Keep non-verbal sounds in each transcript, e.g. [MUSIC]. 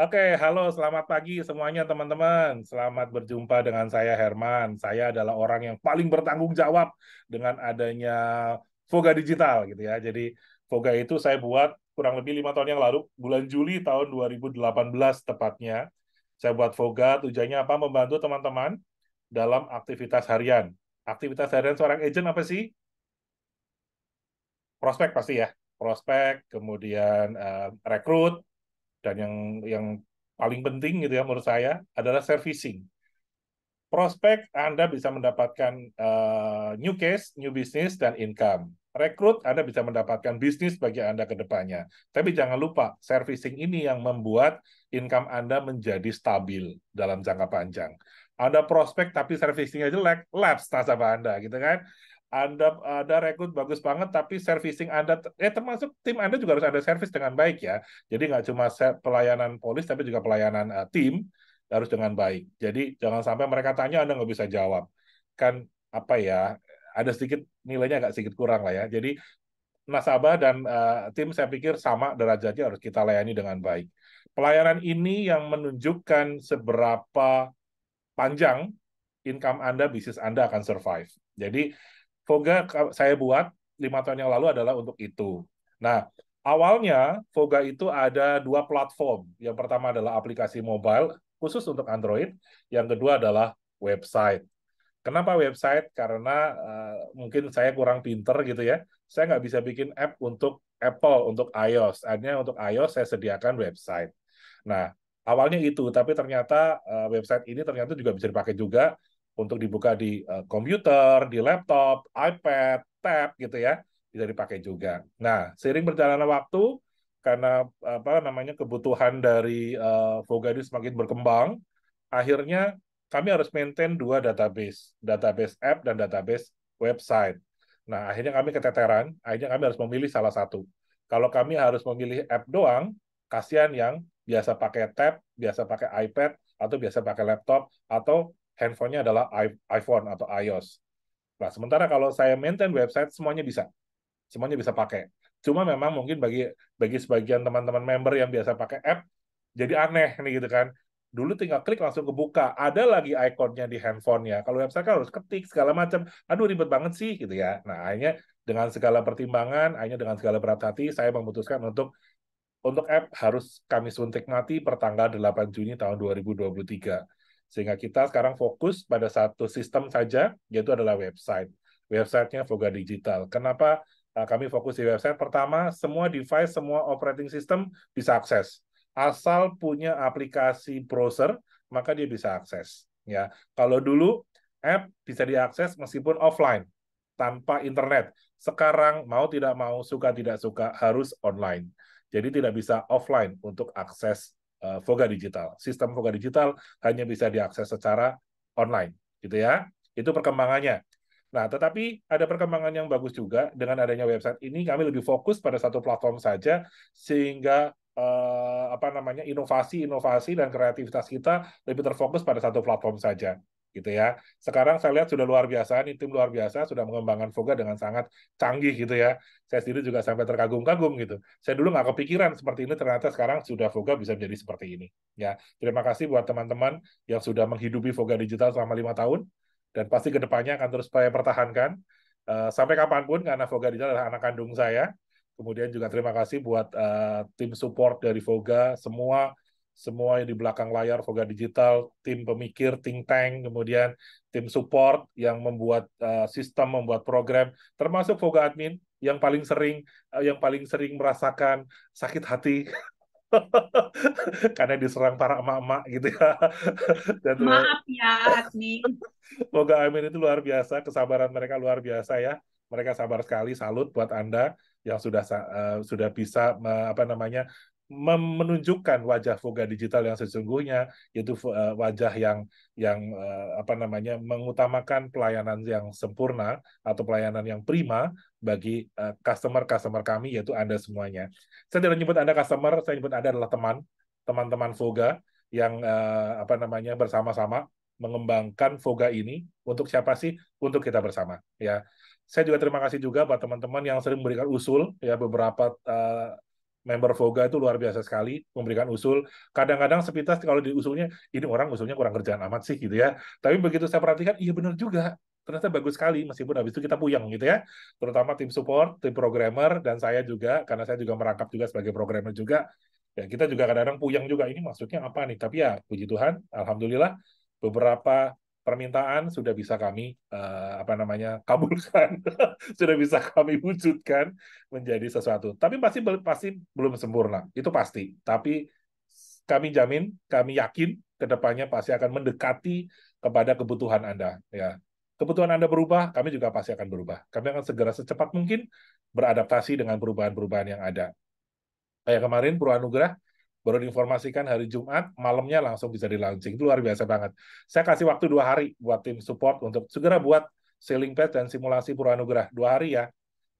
Oke, halo, selamat pagi semuanya teman-teman. Selamat berjumpa dengan saya Herman. Saya adalah orang yang paling bertanggung jawab dengan adanya Voga Digital gitu ya. Jadi Voga itu saya buat kurang lebih lima tahun yang lalu, bulan Juli tahun 2018 tepatnya. Saya buat Voga tujuannya apa? Membantu teman-teman dalam aktivitas harian. Aktivitas harian seorang agent apa sih? Prospek pasti ya. Prospek, kemudian uh, rekrut, dan yang yang paling penting gitu ya menurut saya adalah servicing. Prospek Anda bisa mendapatkan uh, new case, new business dan income. Rekrut Anda bisa mendapatkan bisnis bagi Anda ke depannya. Tapi jangan lupa servicing ini yang membuat income Anda menjadi stabil dalam jangka panjang. Anda prospek tapi servicingnya jelek, laps nasabah Anda gitu kan. Anda ada rekrut bagus banget tapi servicing Anda eh termasuk tim Anda juga harus ada service dengan baik ya. Jadi nggak cuma pelayanan polis tapi juga pelayanan uh, tim harus dengan baik. Jadi jangan sampai mereka tanya Anda nggak bisa jawab. Kan apa ya? Ada sedikit nilainya agak sedikit kurang lah ya. Jadi nasabah dan uh, tim saya pikir sama derajatnya harus kita layani dengan baik. Pelayanan ini yang menunjukkan seberapa panjang income Anda, bisnis Anda akan survive. Jadi Voga saya buat lima tahun yang lalu adalah untuk itu. Nah, awalnya Voga itu ada dua platform. Yang pertama adalah aplikasi mobile khusus untuk Android, yang kedua adalah website. Kenapa website? Karena uh, mungkin saya kurang pinter gitu ya. Saya nggak bisa bikin app untuk Apple, untuk iOS. Artinya untuk iOS saya sediakan website. Nah, awalnya itu, tapi ternyata uh, website ini ternyata juga bisa dipakai juga untuk dibuka di uh, komputer, di laptop, iPad, tab gitu ya, bisa dipakai juga. Nah, sering berjalannya waktu karena apa namanya kebutuhan dari uh, Voga ini semakin berkembang, akhirnya kami harus maintain dua database, database app dan database website. Nah, akhirnya kami keteteran, akhirnya kami harus memilih salah satu. Kalau kami harus memilih app doang, kasihan yang biasa pakai tab, biasa pakai iPad, atau biasa pakai laptop, atau handphonenya adalah iPhone atau iOS. Nah, sementara kalau saya maintain website, semuanya bisa. Semuanya bisa pakai. Cuma memang mungkin bagi bagi sebagian teman-teman member yang biasa pakai app, jadi aneh nih gitu kan. Dulu tinggal klik langsung kebuka. Ada lagi ikonnya di handphonenya. Kalau website kan harus ketik segala macam. Aduh ribet banget sih gitu ya. Nah akhirnya dengan segala pertimbangan, akhirnya dengan segala berat hati, saya memutuskan untuk untuk app harus kami suntik mati per tanggal 8 Juni tahun 2023. Sehingga kita sekarang fokus pada satu sistem saja, yaitu adalah website. Websitenya Voga Digital. Kenapa nah, kami fokus di website? Pertama, semua device, semua operating system bisa akses. Asal punya aplikasi browser, maka dia bisa akses. Ya, kalau dulu app bisa diakses meskipun offline tanpa internet. Sekarang mau tidak mau, suka tidak suka harus online. Jadi tidak bisa offline untuk akses uh, Voga Digital. Sistem Voga Digital hanya bisa diakses secara online, gitu ya. Itu perkembangannya. Nah, tetapi ada perkembangan yang bagus juga dengan adanya website ini kami lebih fokus pada satu platform saja sehingga eh, apa namanya inovasi-inovasi dan kreativitas kita lebih terfokus pada satu platform saja gitu ya. Sekarang saya lihat sudah luar biasa, ini tim luar biasa sudah mengembangkan Voga dengan sangat canggih gitu ya. Saya sendiri juga sampai terkagum-kagum gitu. Saya dulu nggak kepikiran seperti ini, ternyata sekarang sudah Voga bisa menjadi seperti ini. Ya, terima kasih buat teman-teman yang sudah menghidupi Voga Digital selama lima tahun dan pasti kedepannya akan terus saya pertahankan uh, sampai kapanpun karena Voga Digital adalah anak kandung saya. Kemudian juga terima kasih buat uh, tim support dari Voga, semua semua yang di belakang layar Voga Digital, tim pemikir, think tank, kemudian tim support yang membuat uh, sistem, membuat program, termasuk Voga admin yang paling sering uh, yang paling sering merasakan sakit hati [LAUGHS] karena diserang para emak-emak gitu ya. [LAUGHS] Dan eh, Maaf ya admin. Voga [LAUGHS] admin itu luar biasa, kesabaran mereka luar biasa ya. Mereka sabar sekali, salut buat Anda yang sudah uh, sudah bisa uh, apa namanya menunjukkan wajah voga digital yang sesungguhnya yaitu eh, wajah yang yang eh, apa namanya mengutamakan pelayanan yang sempurna atau pelayanan yang prima bagi eh, customer-customer kami yaitu Anda semuanya. Saya tidak menyebut Anda customer, saya menyebut Anda adalah teman, teman-teman voga yang apa namanya bersama-sama mengembangkan voga ini untuk siapa sih? Untuk kita bersama ya. Saya juga terima kasih juga buat teman-teman yang sering memberikan usul ya beberapa uh, member Voga itu luar biasa sekali memberikan usul. Kadang-kadang sepintas kalau diusulnya ini orang usulnya kurang kerjaan amat sih gitu ya. Tapi begitu saya perhatikan, iya benar juga ternyata bagus sekali meskipun habis itu kita puyeng gitu ya terutama tim support tim programmer dan saya juga karena saya juga merangkap juga sebagai programmer juga ya kita juga kadang-kadang puyeng juga ini maksudnya apa nih tapi ya puji Tuhan alhamdulillah beberapa permintaan sudah bisa kami uh, apa namanya [LAUGHS] kabulkan sudah bisa kami wujudkan menjadi sesuatu tapi pasti pasti belum sempurna itu pasti tapi kami jamin kami yakin kedepannya pasti akan mendekati kepada kebutuhan anda ya kebutuhan anda berubah kami juga pasti akan berubah kami akan segera secepat mungkin beradaptasi dengan perubahan-perubahan yang ada kayak kemarin perubahan Nugrah baru diinformasikan hari Jumat, malamnya langsung bisa di Itu luar biasa banget. Saya kasih waktu dua hari buat tim support untuk segera buat sailing test dan simulasi Purwanugerah. Dua hari ya.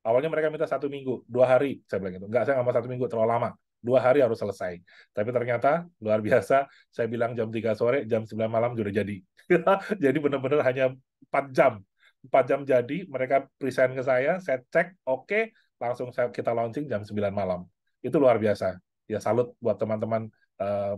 Awalnya mereka minta satu minggu, dua hari. Saya bilang gitu. Enggak, saya nggak mau satu minggu, terlalu lama. Dua hari harus selesai. Tapi ternyata luar biasa, saya bilang jam 3 sore, jam 9 malam sudah jadi. [LAUGHS] jadi benar-benar hanya empat jam. empat jam jadi, mereka present ke saya, saya cek, oke, okay, langsung kita launching jam 9 malam. Itu luar biasa ya salut buat teman-teman uh,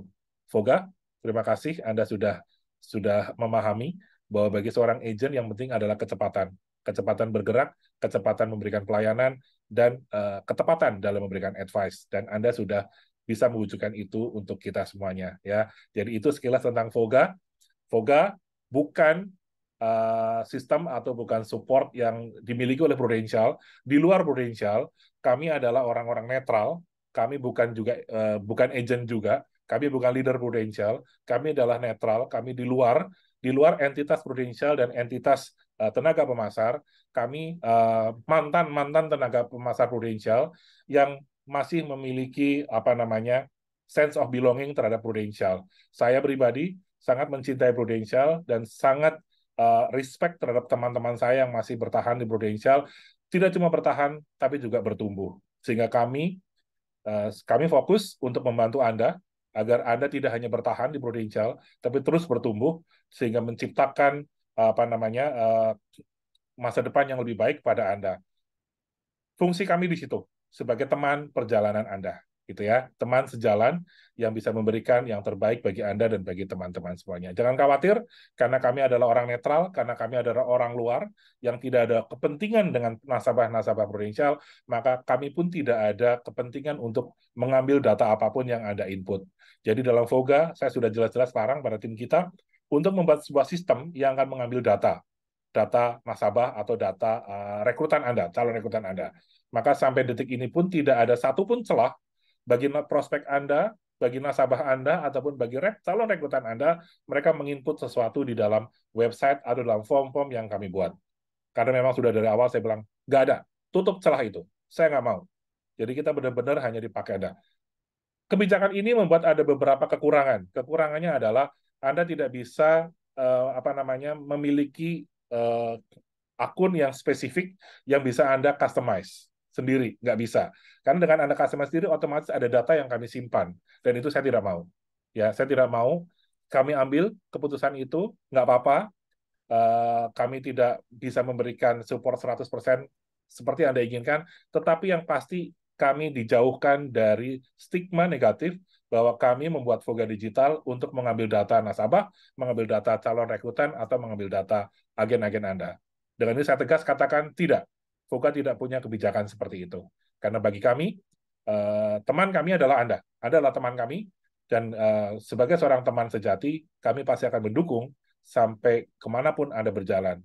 Voga. Terima kasih Anda sudah sudah memahami bahwa bagi seorang agent yang penting adalah kecepatan, kecepatan bergerak, kecepatan memberikan pelayanan dan uh, ketepatan dalam memberikan advice dan Anda sudah bisa mewujudkan itu untuk kita semuanya ya. Jadi itu sekilas tentang Voga. Voga bukan uh, sistem atau bukan support yang dimiliki oleh Prudential. Di luar Prudential, kami adalah orang-orang netral kami bukan juga uh, bukan agent juga, kami bukan leader prudential, kami adalah netral, kami di luar di luar entitas prudential dan entitas uh, tenaga pemasar, kami mantan-mantan eh, uh, tenaga pemasar prudential yang masih memiliki apa namanya sense of belonging terhadap prudential. Saya pribadi sangat mencintai prudential dan sangat uh, respect terhadap teman-teman saya yang masih bertahan di prudential, tidak cuma bertahan tapi juga bertumbuh. Sehingga kami Eh, kami fokus untuk membantu Anda agar Anda tidak hanya bertahan di Prudential, tapi terus bertumbuh sehingga menciptakan apa namanya eh, masa depan yang lebih baik pada Anda. Fungsi kami di situ sebagai teman perjalanan Anda gitu ya, teman sejalan yang bisa memberikan yang terbaik bagi Anda dan bagi teman-teman semuanya. Jangan khawatir, karena kami adalah orang netral, karena kami adalah orang luar yang tidak ada kepentingan dengan nasabah-nasabah prudensial, maka kami pun tidak ada kepentingan untuk mengambil data apapun yang Anda input. Jadi dalam VOGA, saya sudah jelas-jelas larang pada tim kita untuk membuat sebuah sistem yang akan mengambil data data nasabah atau data eh, rekrutan Anda, calon rekrutan Anda. Maka sampai detik ini pun tidak ada satupun celah bagi prospek Anda, bagi nasabah Anda, ataupun bagi rek, calon rekrutan Anda, mereka menginput sesuatu di dalam website atau dalam form-form yang kami buat. Karena memang sudah dari awal saya bilang, nggak ada, tutup celah itu. Saya nggak mau. Jadi kita benar-benar hanya dipakai Anda. Kebijakan ini membuat ada beberapa kekurangan. Kekurangannya adalah Anda tidak bisa uh, apa namanya memiliki uh, akun yang spesifik yang bisa Anda customize sendiri, nggak bisa. Karena dengan Anda customer sendiri, otomatis ada data yang kami simpan. Dan itu saya tidak mau. Ya, saya tidak mau kami ambil keputusan itu, nggak apa-apa. Uh, kami tidak bisa memberikan support 100% seperti Anda inginkan, tetapi yang pasti kami dijauhkan dari stigma negatif bahwa kami membuat Voga Digital untuk mengambil data nasabah, mengambil data calon rekrutan, atau mengambil data agen-agen Anda. Dengan ini saya tegas katakan tidak. Foka tidak punya kebijakan seperti itu. Karena bagi kami, eh, teman kami adalah Anda. Anda adalah teman kami, dan eh, sebagai seorang teman sejati, kami pasti akan mendukung sampai kemanapun Anda berjalan.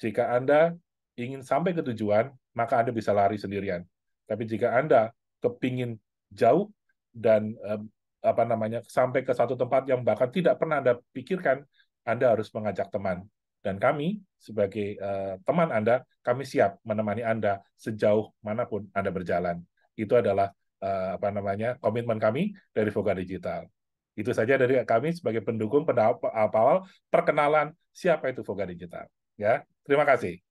Jika Anda ingin sampai ke tujuan, maka Anda bisa lari sendirian. Tapi jika Anda kepingin jauh dan eh, apa namanya sampai ke satu tempat yang bahkan tidak pernah Anda pikirkan, Anda harus mengajak teman. Dan kami sebagai uh, teman Anda, kami siap menemani Anda sejauh manapun Anda berjalan. Itu adalah uh, apa namanya komitmen kami dari Voga Digital. Itu saja dari kami sebagai pendukung pada awal perkenalan siapa itu Voga Digital. Ya, terima kasih.